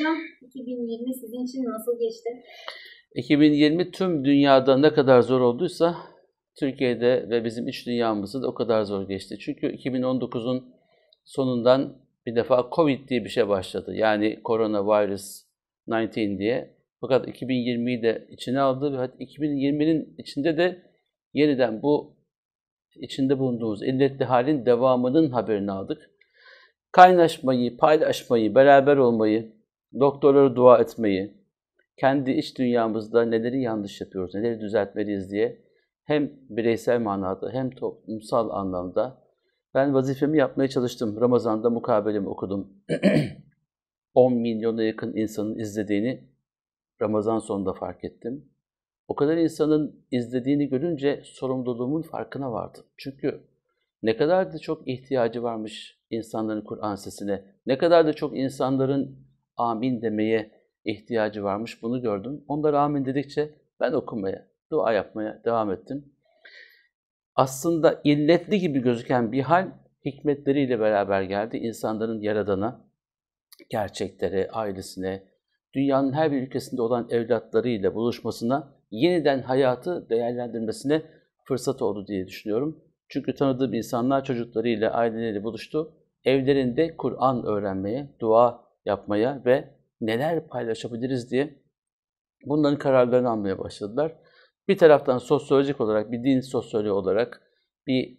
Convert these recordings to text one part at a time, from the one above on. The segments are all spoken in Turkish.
Hocam 2020 sizin için nasıl geçti? 2020 tüm dünyada ne kadar zor olduysa Türkiye'de ve bizim iç dünyamızda da o kadar zor geçti. Çünkü 2019'un sonundan bir defa Covid diye bir şey başladı. Yani koronavirüs 19 diye. Fakat 2020'yi de içine aldı ve 2020'nin içinde de yeniden bu içinde bulunduğumuz illetli halin devamının haberini aldık. Kaynaşmayı, paylaşmayı, beraber olmayı, doktorlara dua etmeyi, kendi iç dünyamızda neleri yanlış yapıyoruz, neleri düzeltmeliyiz diye hem bireysel manada hem toplumsal anlamda ben vazifemi yapmaya çalıştım. Ramazan'da mukabelemi okudum. 10 milyona yakın insanın izlediğini Ramazan sonunda fark ettim. O kadar insanın izlediğini görünce sorumluluğumun farkına vardım. Çünkü ne kadar da çok ihtiyacı varmış insanların Kur'an sesine, ne kadar da çok insanların amin demeye ihtiyacı varmış. Bunu gördüm. Onlar amin dedikçe ben okumaya, dua yapmaya devam ettim. Aslında illetli gibi gözüken bir hal hikmetleriyle beraber geldi. İnsanların yaradana, gerçeklere, ailesine, dünyanın her bir ülkesinde olan evlatlarıyla buluşmasına, yeniden hayatı değerlendirmesine fırsat oldu diye düşünüyorum. Çünkü tanıdığım insanlar çocuklarıyla, aileleriyle buluştu. Evlerinde Kur'an öğrenmeye, dua yapmaya ve neler paylaşabiliriz diye bunların kararlarını almaya başladılar. Bir taraftan sosyolojik olarak, bir din sosyoloji olarak bir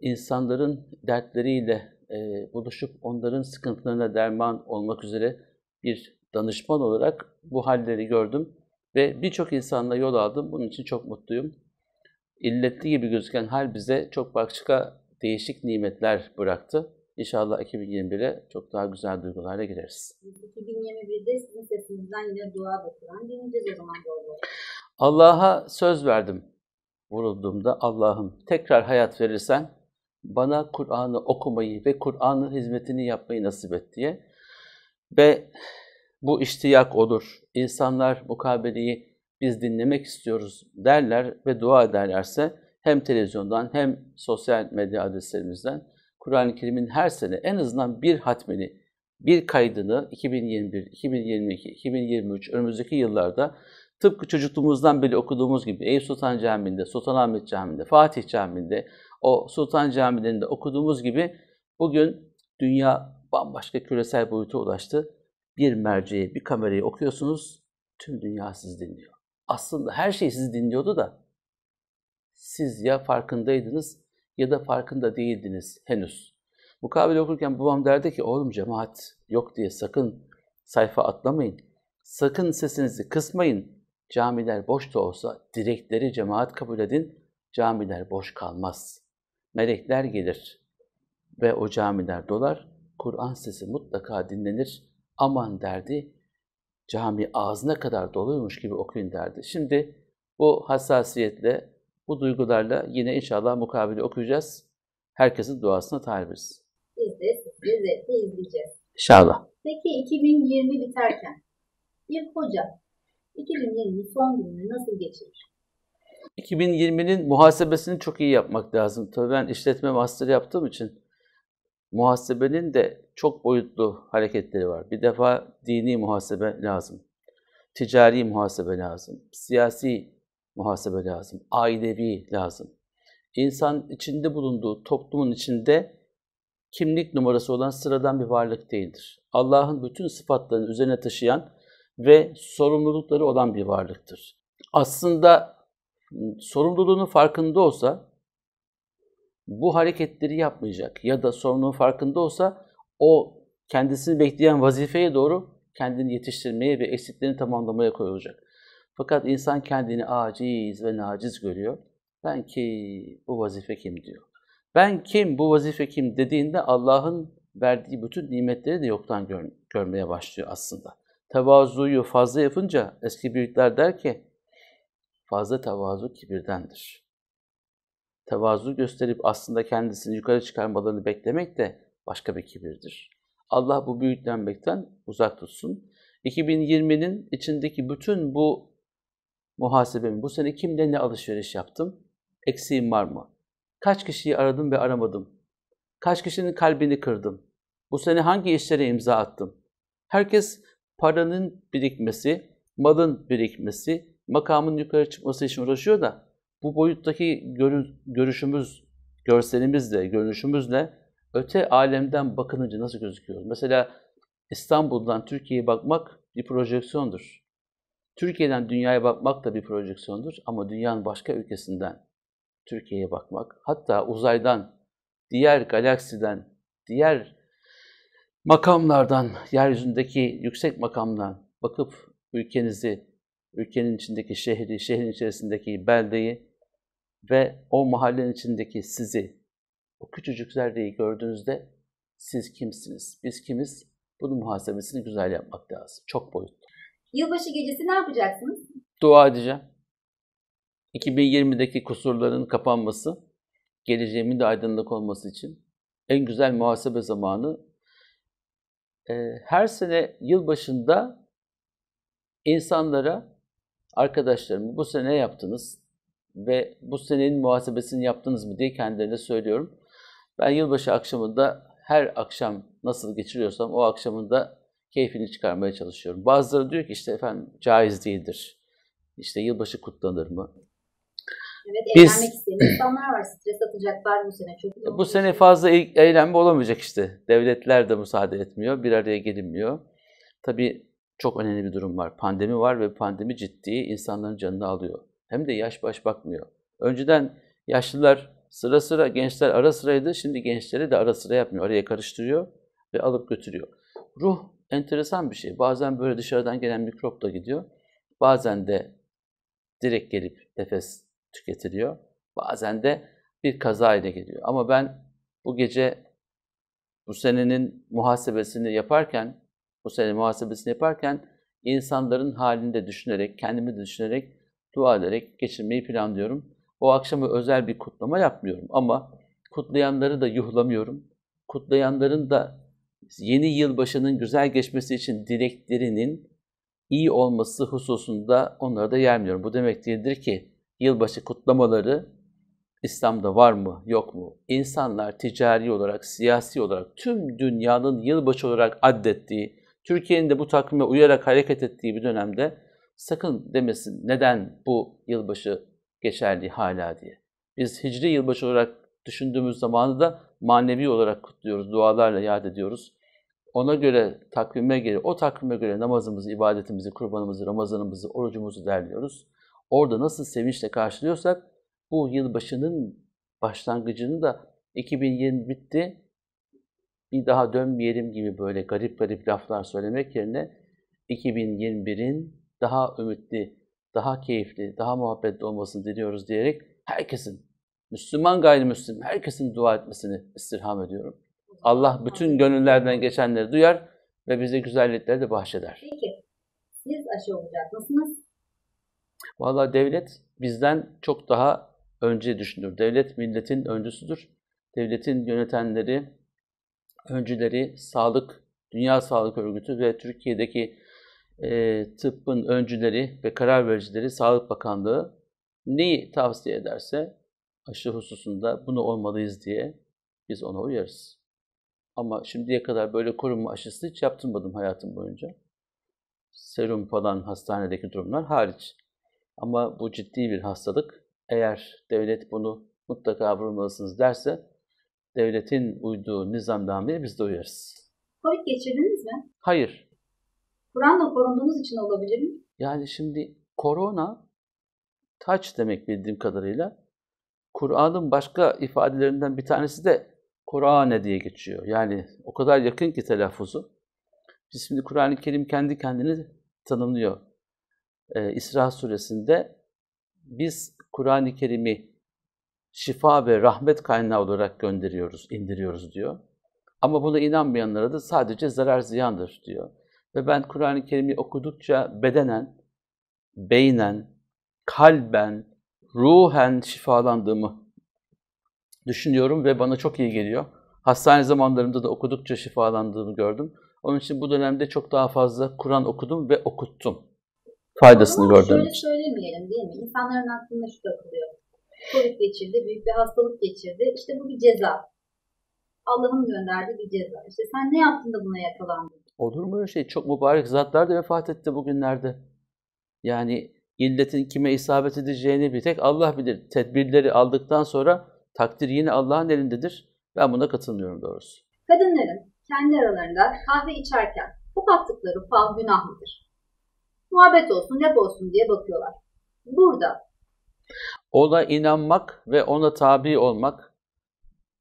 insanların dertleriyle e, buluşup onların sıkıntılarına derman olmak üzere bir danışman olarak bu halleri gördüm ve birçok insanla yol aldım. Bunun için çok mutluyum. İlletli gibi gözüken hal bize çok başka değişik nimetler bıraktı. İnşallah 2021'e çok daha güzel duygularla gireriz. 2021'de sizin sesinizden yine dua bekleyen dinleyeceğiz o zaman doğru. Allah'a söz verdim vurulduğumda Allah'ım tekrar hayat verirsen bana Kur'an'ı okumayı ve Kur'an'ın hizmetini yapmayı nasip et diye. Ve bu iştiyak olur. İnsanlar mukabeleyi biz dinlemek istiyoruz derler ve dua ederlerse hem televizyondan hem sosyal medya adreslerimizden Kur'an-ı Kerim'in her sene en azından bir hatmini, bir kaydını 2021, 2022, 2023 önümüzdeki yıllarda tıpkı çocukluğumuzdan beri okuduğumuz gibi Eyüp Sultan Camii'nde, Sultanahmet Camii'nde, Fatih Camii'nde, o Sultan Camii'nde okuduğumuz gibi bugün dünya bambaşka küresel boyuta ulaştı. Bir merceği, bir kamerayı okuyorsunuz, tüm dünya sizi dinliyor. Aslında her şey sizi dinliyordu da siz ya farkındaydınız ya da farkında değildiniz henüz. Mukabele okurken babam derdi ki oğlum cemaat yok diye sakın sayfa atlamayın. Sakın sesinizi kısmayın. Camiler boş da olsa direkleri cemaat kabul edin. Camiler boş kalmaz. Melekler gelir ve o camiler dolar. Kur'an sesi mutlaka dinlenir. Aman derdi cami ağzına kadar doluymuş gibi okuyun derdi. Şimdi bu hassasiyetle bu duygularla yine inşallah mukabili okuyacağız. Herkesin duasına talibiz. Biz de sizleri izleyeceğiz. İnşallah. Peki 2020 biterken bir hoca 2020 son gününü nasıl geçirir? 2020'nin muhasebesini çok iyi yapmak lazım. Tabii ben işletme master yaptığım için muhasebenin de çok boyutlu hareketleri var. Bir defa dini muhasebe lazım. Ticari muhasebe lazım. Siyasi muhasebe lazım. Ailevi lazım. İnsan içinde bulunduğu toplumun içinde kimlik numarası olan sıradan bir varlık değildir. Allah'ın bütün sıfatlarını üzerine taşıyan ve sorumlulukları olan bir varlıktır. Aslında sorumluluğunun farkında olsa bu hareketleri yapmayacak ya da sorumluluğun farkında olsa o kendisini bekleyen vazifeye doğru kendini yetiştirmeye ve eksiklerini tamamlamaya koyulacak. Fakat insan kendini aciz ve naciz görüyor. Ben kim, bu vazife kim diyor. Ben kim, bu vazife kim dediğinde Allah'ın verdiği bütün nimetleri de yoktan gör, görmeye başlıyor aslında. Tevazuyu fazla yapınca eski büyükler der ki, fazla tevazu kibirdendir. Tevazu gösterip aslında kendisini yukarı çıkarmalarını beklemek de başka bir kibirdir. Allah bu büyüklenmekten uzak tutsun. 2020'nin içindeki bütün bu muhasebemi, bu sene kimle ne alışveriş yaptım, eksiğim var mı? Kaç kişiyi aradım ve aramadım? Kaç kişinin kalbini kırdım? Bu sene hangi işlere imza attım? Herkes paranın birikmesi, malın birikmesi, makamın yukarı çıkması için uğraşıyor da bu boyuttaki görüşümüz, görselimizle, görünüşümüzle öte alemden bakınınca nasıl gözüküyor? Mesela İstanbul'dan Türkiye'ye bakmak bir projeksiyondur. Türkiye'den dünyaya bakmak da bir projeksiyondur ama dünyanın başka ülkesinden Türkiye'ye bakmak, hatta uzaydan, diğer galaksiden, diğer makamlardan, yeryüzündeki yüksek makamdan bakıp ülkenizi, ülkenin içindeki şehri, şehrin içerisindeki beldeyi ve o mahallenin içindeki sizi, o küçücük zerreyi gördüğünüzde siz kimsiniz, biz kimiz? Bunun muhasebesini güzel yapmak lazım. Çok boyutlu. Yılbaşı gecesi ne yapacaksınız? Dua edeceğim. 2020'deki kusurların kapanması, geleceğimin de aydınlık olması için en güzel muhasebe zamanı. Ee, her sene yılbaşında insanlara, arkadaşlarım bu sene yaptınız ve bu senenin muhasebesini yaptınız mı diye kendilerine söylüyorum. Ben yılbaşı akşamında her akşam nasıl geçiriyorsam o akşamında keyfini çıkarmaya çalışıyorum. Bazıları diyor ki işte efendim caiz değildir. İşte yılbaşı kutlanır mı? Evet, Biz, eğlenmek isteyen insanlar var. Stres atacaklar bu sene. Çok e, bu sene şey. fazla e, eğlenme olamayacak işte. Devletler de müsaade etmiyor. Bir araya gelinmiyor. Tabii çok önemli bir durum var. Pandemi var ve pandemi ciddi insanların canını alıyor. Hem de yaş baş bakmıyor. Önceden yaşlılar sıra sıra, gençler ara sıraydı. Şimdi gençleri de ara sıra yapmıyor. Araya karıştırıyor ve alıp götürüyor. Ruh enteresan bir şey. Bazen böyle dışarıdan gelen mikrop da gidiyor. Bazen de direkt gelip nefes tüketiliyor. Bazen de bir kaza ile geliyor. Ama ben bu gece bu senenin muhasebesini yaparken, bu sene muhasebesini yaparken insanların halini de düşünerek, kendimi de düşünerek, dua ederek geçirmeyi planlıyorum. O akşamı özel bir kutlama yapmıyorum ama kutlayanları da yuhlamıyorum. Kutlayanların da yeni yılbaşının güzel geçmesi için dileklerinin iyi olması hususunda onlara da yermiyorum. Bu demek değildir ki yılbaşı kutlamaları İslam'da var mı yok mu? İnsanlar ticari olarak, siyasi olarak, tüm dünyanın yılbaşı olarak addettiği, Türkiye'nin de bu takvime uyarak hareket ettiği bir dönemde sakın demesin neden bu yılbaşı geçerli hala diye. Biz hicri yılbaşı olarak düşündüğümüz zamanı da manevi olarak kutluyoruz, dualarla yad ediyoruz. Ona göre takvime göre, o takvime göre namazımızı, ibadetimizi, kurbanımızı, Ramazanımızı, orucumuzu derliyoruz. Orada nasıl sevinçle karşılıyorsak bu yılbaşının başlangıcını da 2020 bitti, bir daha dönmeyelim gibi böyle garip garip laflar söylemek yerine 2021'in daha ümitli, daha keyifli, daha muhabbetli olmasını diliyoruz diyerek herkesin, Müslüman gayrimüslim herkesin dua etmesini istirham ediyorum. Allah bütün gönüllerden geçenleri duyar ve bize güzellikleri de bahşeder. Peki siz aşı olacak mısınız? Valla devlet bizden çok daha önce düşünür. Devlet milletin öncüsüdür. Devletin yönetenleri, öncüleri, sağlık, Dünya Sağlık Örgütü ve Türkiye'deki e, tıbbın öncüleri ve karar vericileri Sağlık Bakanlığı neyi tavsiye ederse aşı hususunda bunu olmalıyız diye biz ona uyarız. Ama şimdiye kadar böyle korunma aşısı hiç yaptırmadım hayatım boyunca. Serum falan hastanedeki durumlar hariç. Ama bu ciddi bir hastalık. Eğer devlet bunu mutlaka vurmalısınız derse devletin uyduğu nizamnameye biz de uyarız. Covid geçirdiniz mi? Hayır. Kur'an'la korunduğunuz için olabilir mi? Yani şimdi korona taç demek bildiğim kadarıyla. Kur'an'ın başka ifadelerinden bir tanesi de Kur'an diye geçiyor. Yani o kadar yakın ki telaffuzu. Biz şimdi Kur'an-ı Kerim kendi kendini tanımlıyor. Ee, İsra suresinde biz Kur'an-ı Kerim'i şifa ve rahmet kaynağı olarak gönderiyoruz, indiriyoruz diyor. Ama buna inanmayanlara da sadece zarar ziyandır diyor. Ve ben Kur'an-ı Kerim'i okudukça bedenen, beynen, kalben, ruhen şifalandığımı düşünüyorum ve bana çok iyi geliyor. Hastane zamanlarımda da okudukça şifalandığımı gördüm. Onun için bu dönemde çok daha fazla Kur'an okudum ve okuttum. Faydasını Ama gördüm. Şöyle söylemeyelim değil mi? İnsanların aklında şu takılıyor. Covid geçirdi, büyük bir hastalık geçirdi. İşte bu bir ceza. Allah'ın gönderdiği bir ceza. İşte sen ne yaptın da buna yakalandın? Olur mu öyle şey? Çok mübarek zatlar da vefat etti bugünlerde. Yani illetin kime isabet edeceğini bir tek Allah bilir. Tedbirleri aldıktan sonra Takdir yine Allah'ın elindedir. Ben buna katılmıyorum doğrusu. Kadınların kendi aralarında kahve içerken bu attıkları fal günah mıdır? Muhabbet olsun, ne olsun diye bakıyorlar. Burada ona inanmak ve ona tabi olmak,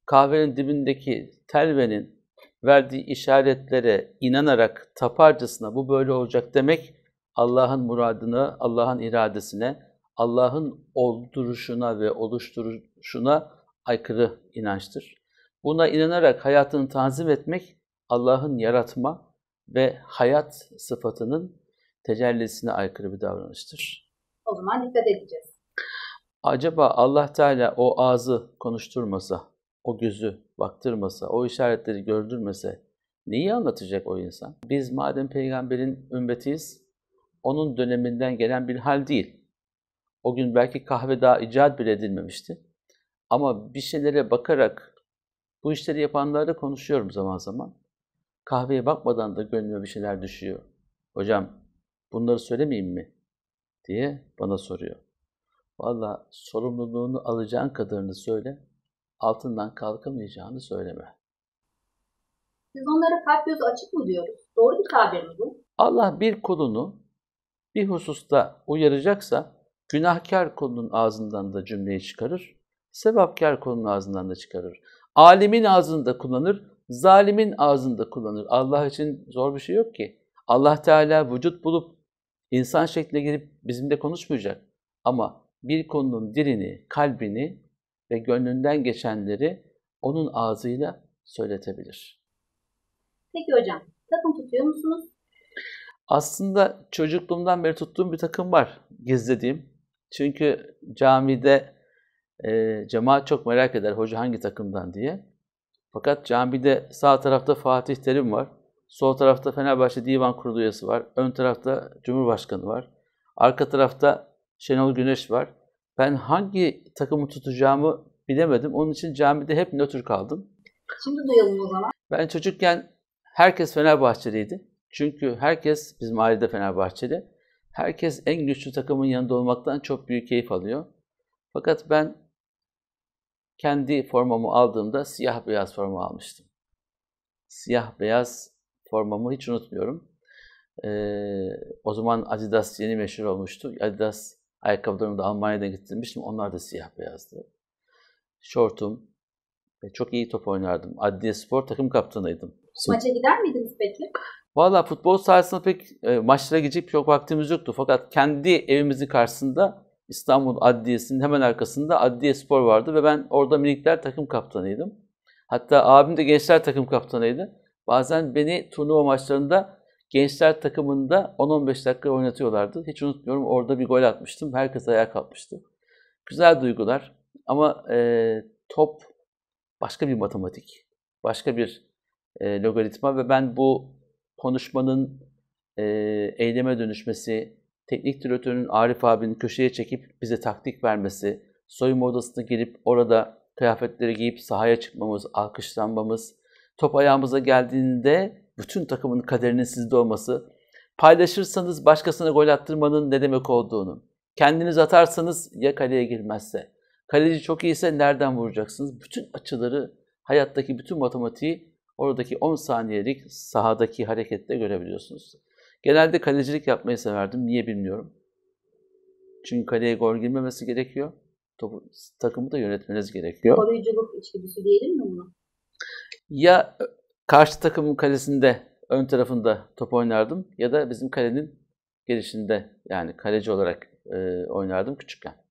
kahvenin dibindeki telvenin verdiği işaretlere inanarak taparcasına bu böyle olacak demek, Allah'ın muradına, Allah'ın iradesine, Allah'ın olduruşuna ve oluşturuşuna aykırı inançtır. Buna inanarak hayatını tanzim etmek Allah'ın yaratma ve hayat sıfatının tecellisine aykırı bir davranıştır. O zaman dikkat edeceğiz. Acaba Allah Teala o ağzı konuşturmasa, o gözü baktırmasa, o işaretleri gördürmese neyi anlatacak o insan? Biz madem peygamberin ümmetiyiz, onun döneminden gelen bir hal değil. O gün belki kahve daha icat bile edilmemişti. Ama bir şeylere bakarak bu işleri yapanlarla konuşuyorum zaman zaman. Kahveye bakmadan da gönlüme bir şeyler düşüyor. Hocam bunları söylemeyeyim mi? diye bana soruyor. Valla sorumluluğunu alacağın kadarını söyle, altından kalkamayacağını söyleme. Siz onlara kalp gözü açık mı diyoruz? Doğru bir tabir mi bu? Allah bir kulunu bir hususta uyaracaksa günahkar kulunun ağzından da cümleyi çıkarır. Sevapkar kulun ağzından da çıkarır. Alimin ağzında kullanır, zalimin ağzında kullanır. Allah için zor bir şey yok ki. Allah Teala vücut bulup insan şekline girip bizimle konuşmayacak. Ama bir konunun dilini, kalbini ve gönlünden geçenleri onun ağzıyla söyletebilir. Peki hocam, takım tutuyor musunuz? Aslında çocukluğumdan beri tuttuğum bir takım var, gizlediğim. Çünkü camide e, cemaat çok merak eder hoca hangi takımdan diye. Fakat camide sağ tarafta Fatih Terim var. Sol tarafta Fenerbahçe Divan Kurulu üyesi var. Ön tarafta Cumhurbaşkanı var. Arka tarafta Şenol Güneş var. Ben hangi takımı tutacağımı bilemedim. Onun için camide hep nötr kaldım. Şimdi duyalım o zaman. Ben çocukken herkes Fenerbahçeliydi. Çünkü herkes bizim ailede Fenerbahçeli. Herkes en güçlü takımın yanında olmaktan çok büyük keyif alıyor. Fakat ben kendi formamı aldığımda siyah beyaz formu almıştım. Siyah beyaz formamı hiç unutmuyorum. Ee, o zaman Adidas yeni meşhur olmuştu. Adidas ayakkabılarımı da Almanya'dan getirmiştim. Onlar da siyah beyazdı. Şortum. E, çok iyi top oynardım. Adidas Spor takım kaptanıydım. Maça gider miydiniz peki? Valla futbol sahasına pek e, maçlara gidecek çok vaktimiz yoktu. Fakat kendi evimizin karşısında İstanbul Adliyesi'nin hemen arkasında Adliye Spor vardı ve ben orada minikler takım kaptanıydım. Hatta abim de gençler takım kaptanıydı. Bazen beni turnuva maçlarında gençler takımında 10-15 dakika oynatıyorlardı. Hiç unutmuyorum orada bir gol atmıştım. Herkes ayağa kalkmıştı. Güzel duygular ama e, top başka bir matematik, başka bir e, logaritma ve ben bu konuşmanın e, eyleme dönüşmesi, teknik direktörün Arif abinin köşeye çekip bize taktik vermesi, soyunma odasına girip orada kıyafetleri giyip sahaya çıkmamız, alkışlanmamız, top ayağımıza geldiğinde bütün takımın kaderinin sizde olması, paylaşırsanız başkasına gol attırmanın ne demek olduğunu, kendiniz atarsanız ya kaleye girmezse, kaleci çok iyiyse nereden vuracaksınız? Bütün açıları, hayattaki bütün matematiği oradaki 10 saniyelik sahadaki harekette görebiliyorsunuz. Genelde kalecilik yapmayı severdim. Niye bilmiyorum. Çünkü kaleye gol girmemesi gerekiyor. Topu, takımı da yönetmeniz gerekiyor. Koruyuculuk içgüdüsü diyelim mi bunu? Ya karşı takımın kalesinde ön tarafında top oynardım ya da bizim kalenin gelişinde yani kaleci olarak e, oynardım küçükken.